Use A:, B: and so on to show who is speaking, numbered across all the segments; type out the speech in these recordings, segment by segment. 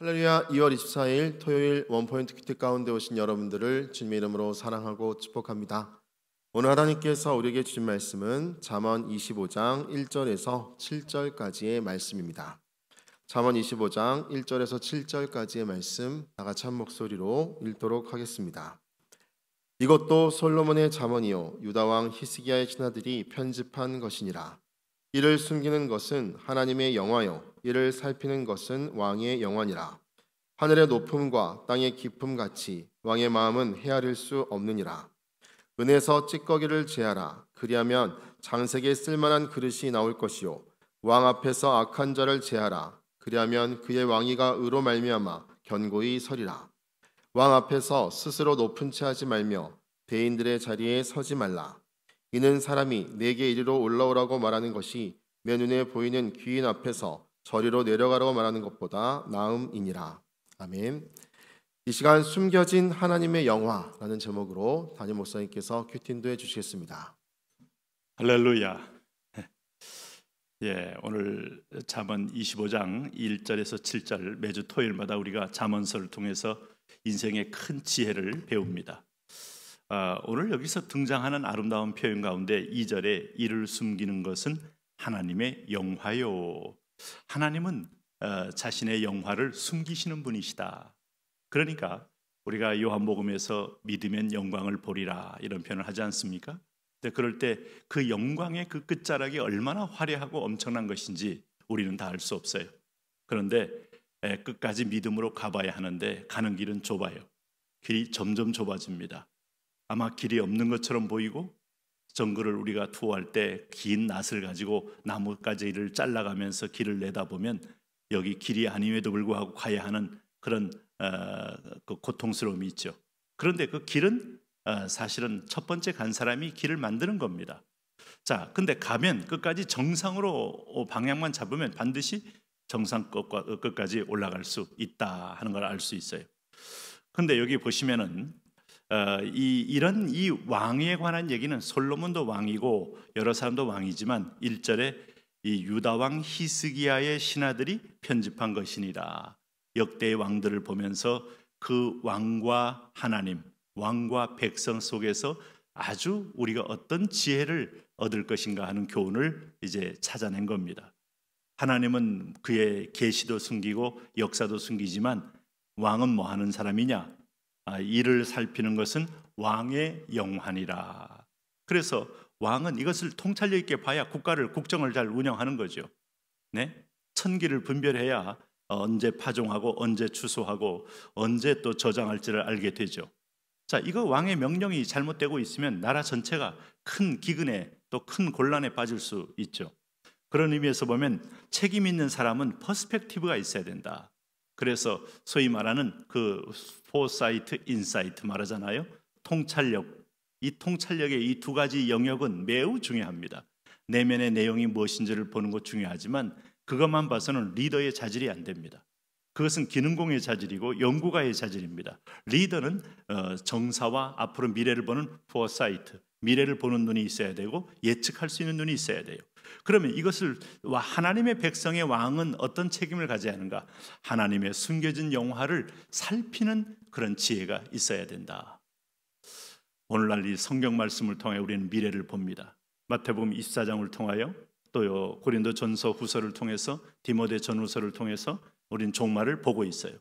A: 할렐루야 2월 24일 토요일 원포인트 큐티 가운데 오신 여러분들을 주님의 이름으로 사랑하고 축복합니다. 오늘 하나님께서 우리에게 주신 말씀은 잠언 25장 1절에서 7절까지의 말씀입니다. 잠언 25장 1절에서 7절까지의 말씀 다 같이 한 목소리로 읽도록 하겠습니다. 이것도 솔로몬의 잠언이요 유다 왕 히스기야의 신하들이 편집한 것이니라. 이를 숨기는 것은 하나님의 영화요 이를 살피는 것은 왕의 영원이라 하늘의 높음과 땅의 깊음 같이 왕의 마음은 헤아릴 수 없느니라 은에서 찌꺼기를 제하라 그리하면 장색에 쓸만한 그릇이 나올 것이요 왕 앞에서 악한 자를 제하라 그리하면 그의 왕위가 의로 말미암아 견고히 서리라 왕 앞에서 스스로 높은 채 하지 말며 대인들의 자리에 서지 말라 이는 사람이 내게 이리로 올라오라고 말하는 것이 내 눈에 보이는 귀인 앞에서 저리로 내려가라고 말하는 것보다 나음이니라. 아멘. 이 시간 숨겨진 하나님의 영화라는 제목으로
B: 다니 목사님께서 큐팅도 해주시겠습니다. 할렐루야. 예, 오늘 잠언 25장 1절에서 7절 매주 토요일마다 우리가 잠언서를 통해서 인생의 큰 지혜를 배웁니다. 어, 오늘 여기서 등장하는 아름다운 표현 가운데 2절에 이를 숨기는 것은 하나님의 영화요. 하나님은 어, 자신의 영화를 숨기시는 분이시다. 그러니까 우리가 요한복음에서 믿으면 영광을 보리라 이런 표현을 하지 않습니까? 근데 그럴 때 그 영광의 그 끝자락이 얼마나 화려하고 엄청난 것인지 우리는 다 알 수 없어요. 그런데 끝까지 믿음으로 가봐야 하는데 가는 길은 좁아요. 길이 점점 좁아집니다. 아마 길이 없는 것처럼 보이고 정글을 우리가 투어할 때 긴 낫을 가지고 나뭇가지를 잘라가면서 길을 내다보면 여기 길이 아님에도 불구하고 가야 하는 그런 어, 그 고통스러움이 있죠. 그런데 그 길은 어, 사실은 첫 번째 간 사람이 길을 만드는 겁니다. 자, 근데 가면 끝까지 정상으로 어, 방향만 잡으면 반드시 정상 끝까지 올라갈 수 있다 하는 걸 알 수 있어요. 근데 여기 보시면은 어, 이, 이런 이 왕위에 관한 얘기는 솔로몬도 왕이고 여러 사람도 왕이지만 1절에 이 유다왕 히스기야의 신하들이 편집한 것이니라 역대의 왕들을 보면서 그 왕과 하나님, 왕과 백성 속에서 아주 우리가 어떤 지혜를 얻을 것인가 하는 교훈을 이제 찾아낸 겁니다. 하나님은 그의 계시도 숨기고 역사도 숨기지만 왕은 뭐 하는 사람이냐? 아, 이를 살피는 것은 왕의 영환이라. 그래서 왕은 이것을 통찰력 있게 봐야 국가를 국정을 잘 운영하는 거죠. 네? 천기를 분별해야 언제 파종하고 언제 추수하고 언제 또 저장할지를 알게 되죠. 자, 이거 왕의 명령이 잘못되고 있으면 나라 전체가 큰 기근에 또 큰 곤란에 빠질 수 있죠. 그런 의미에서 보면 책임 있는 사람은 퍼스펙티브가 있어야 된다. 그래서 소위 말하는 그 포사이트 인사이트 말하잖아요. 통찰력. 이 통찰력의 이 두 가지 영역은 매우 중요합니다. 내면의 내용이 무엇인지를 보는 것 중요하지만 그것만 봐서는 리더의 자질이 안 됩니다. 그것은 기능공의 자질이고 연구가의 자질입니다. 리더는 어, 정사와 앞으로 미래를 보는 포사이트, 미래를 보는 눈이 있어야 되고 예측할 수 있는 눈이 있어야 돼요. 그러면 이것을 하나님의 백성의 왕은 어떤 책임을 가져야 하는가? 하나님의 숨겨진 영화를 살피는 그런 지혜가 있어야 된다. 오늘날 이 성경 말씀을 통해 우리는 미래를 봅니다. 마태복음 24장을 통하여 또요 고린도 전서 후서를 통해서 디모데 전후서를 통해서 우리는 종말을 보고 있어요.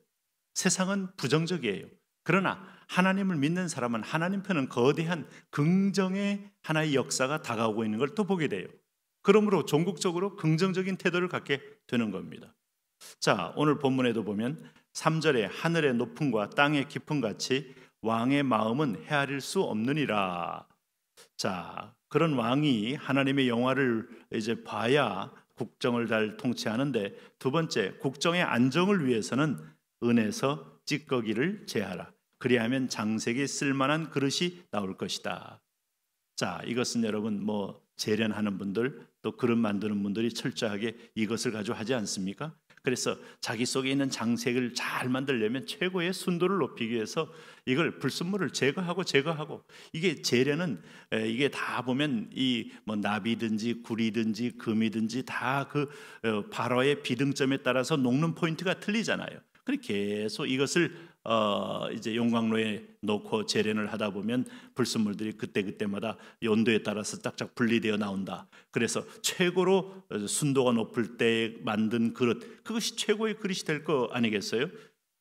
B: 세상은 부정적이에요. 그러나 하나님을 믿는 사람은 하나님 편은 거대한 긍정의 하나의 역사가 다가오고 있는 걸 또 보게 돼요. 그러므로 전국적으로 긍정적인 태도를 갖게 되는 겁니다. 자, 오늘 본문에도 보면 3절에 하늘의 높음과 땅의 깊음 같이 왕의 마음은 헤아릴 수 없느니라. 자, 그런 왕이 하나님의 영화를 이제 봐야 국정을 잘 통치하는데 두 번째 국정의 안정을 위해서는 은에서 찌꺼기를 제하라. 그리하면 장색이 쓸만한 그릇이 나올 것이다. 자, 이것은 여러분 뭐 재련하는 분들 또 그릇 만드는 분들이 철저하게 이것을 가지고 하지 않습니까? 그래서 자기 속에 있는 장색을 잘 만들려면 최고의 순도를 높이기 위해서 이걸 불순물을 제거하고 제거하고 이게 재련은 이게 다 보면 이 뭐 나비든지 구리든지 금이든지 다그 어, 발화의 비등점에 따라서 녹는 포인트가 틀리잖아요. 그래 계속 이것을 어, 이제 용광로에 놓고 재련을 하다 보면 불순물들이 그때 그때마다 온도에 따라서 짝짝 분리되어 나온다. 그래서 최고로 순도가 높을 때 만든 그릇 그것이 최고의 그릇이 될 거 아니겠어요?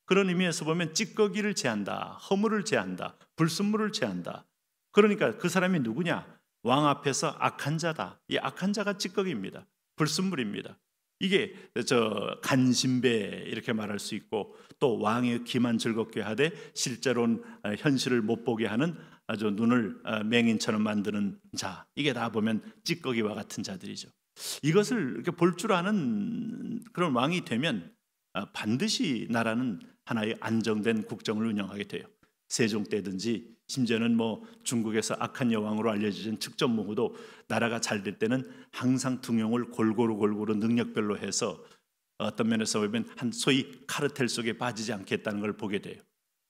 B: 그런 의미에서 보면 찌꺼기를 제한다, 허물을 제한다, 불순물을 제한다. 그러니까 그 사람이 누구냐? 왕 앞에서 악한 자다. 이 악한 자가 찌꺼기입니다. 불순물입니다. 이게 저 간신배 이렇게 말할 수 있고 또 왕의 귀만 즐겁게 하되 실제로는 아, 현실을 못 보게 하는 아주 눈을 아, 맹인처럼 만드는 자 이게 다 보면 찌꺼기와 같은 자들이죠. 이것을 이렇게 볼 줄 아는 그런 왕이 되면 아, 반드시 나라는 하나의 안정된 국정을 운영하게 돼요. 세종 때든지 심지어는 뭐 중국에서 악한 여왕으로 알려진 측전모후도 나라가 잘 될 때는 항상 등용을 골고루 골고루 능력별로 해서 어떤 면에서 보면 한 소위 카르텔 속에 빠지지 않겠다는 걸 보게 돼요.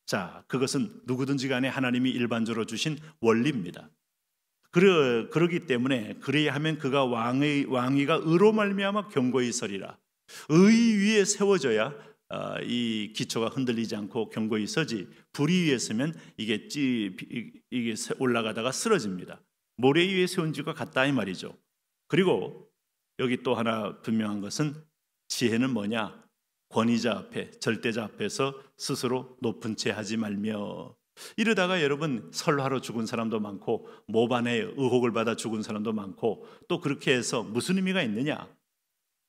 B: 자, 그것은 누구든지 간에 하나님이 일반적으로 주신 원리입니다. 그러, 그러기 때문에 그래야 하면 그가 왕의 왕위가 의로 말미암아 경고의설이라의 위에 세워져야 어, 이 기초가 흔들리지 않고 견고히 서지 불이 위에 서면 이게 찌 이게 올라가다가 쓰러집니다. 모래 위에 세운 지과 같다 이 말이죠. 그리고 여기 또 하나 분명한 것은 지혜는 뭐냐? 권위자 앞에 절대자 앞에서 스스로 높은 채 하지 말며 이러다가 여러분 설화로 죽은 사람도 많고 모반의 의혹을 받아 죽은 사람도 많고 또 그렇게 해서 무슨 의미가 있느냐?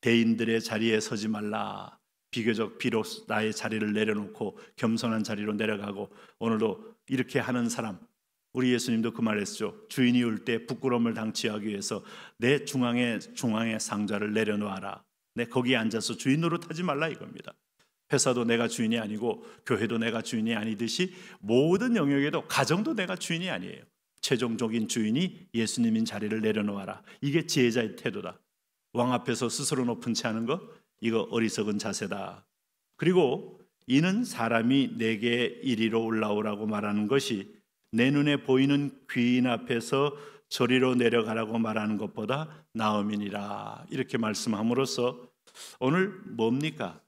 B: 대인들의 자리에 서지 말라. 비교적 비록 나의 자리를 내려놓고 겸손한 자리로 내려가고 오늘도 이렇게 하는 사람 우리 예수님도 그 말했죠. 주인이 올 때 부끄러움을 당치하기 위해서 내 중앙에 중앙에 상자를 내려놓아라. 내 네, 거기에 앉아서 주인 으로타지 말라 이겁니다. 회사도 내가 주인이 아니고 교회도 내가 주인이 아니듯이 모든 영역에도 가정도 내가 주인이 아니에요. 최종적인 주인이 예수님인 자리를 내려놓아라. 이게 지혜자의 태도다. 왕 앞에서 스스로 높은 채 하는 것, 이거 어리석은 자세다. 그리고 이는 사람이 내게 이리로 올라오라고 말하는 것이 내 눈에 보이는 귀인 앞에서 저리로 내려가라고 말하는 것보다 나음이니라. 이렇게 말씀함으로써 오늘 뭡니까?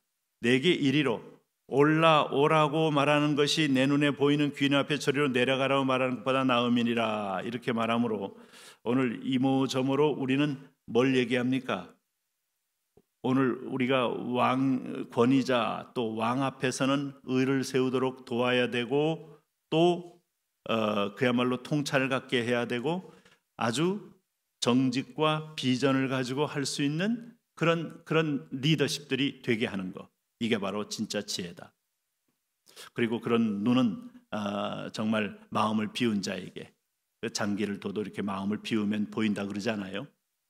B: 내게 이리로 올라오라고 말하는 것이 내 눈에 보이는 귀인 앞에 저리로 내려가라고 말하는 것보다 나음이니라. 이렇게 말함으로 오늘 이모저모로 우리는 뭘 얘기합니까? 오늘 우리가 왕 권위자 또 왕 앞에서는 의를 세우도록 도와야 되고 또 어, 그야말로 통찰을 갖게 해야 되고 아주 정직과 비전을 가지고 할 수 있는 그런 그런 리더십들이 되게 하는 거 이게 바로 진짜 지혜다. 그리고 그런 눈은 어, 정말 마음을 비운 자에게 그 장기를 둬도 이렇게 마음을 비우면 보인다 그러잖아요.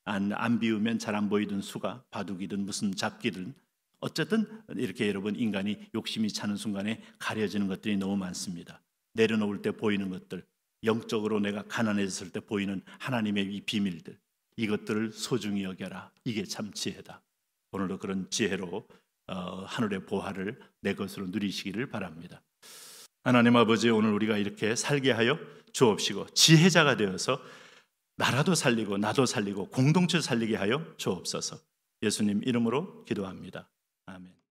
B: 안, 안 비우면 잘 안 보이던 수가 바둑이든 무슨 잡기든 어쨌든 이렇게 여러분 인간이 욕심이 차는 순간에 가려지는 것들이 너무 많습니다. 내려놓을 때 보이는 것들, 영적으로 내가 가난해졌을 때 보이는 하나님의 이 비밀들, 이것들을 소중히 여겨라. 이게 참 지혜다. 오늘도 그런 지혜로 어, 하늘의 보화를 내 것으로 누리시기를 바랍니다. 하나님 아버지 오늘 우리가 이렇게 살게 하여 주옵시고 지혜자가 되어서 나라도 살리고 나도 살리고 공동체 살리게 하여 주옵소서. 예수님 이름으로 기도합니다.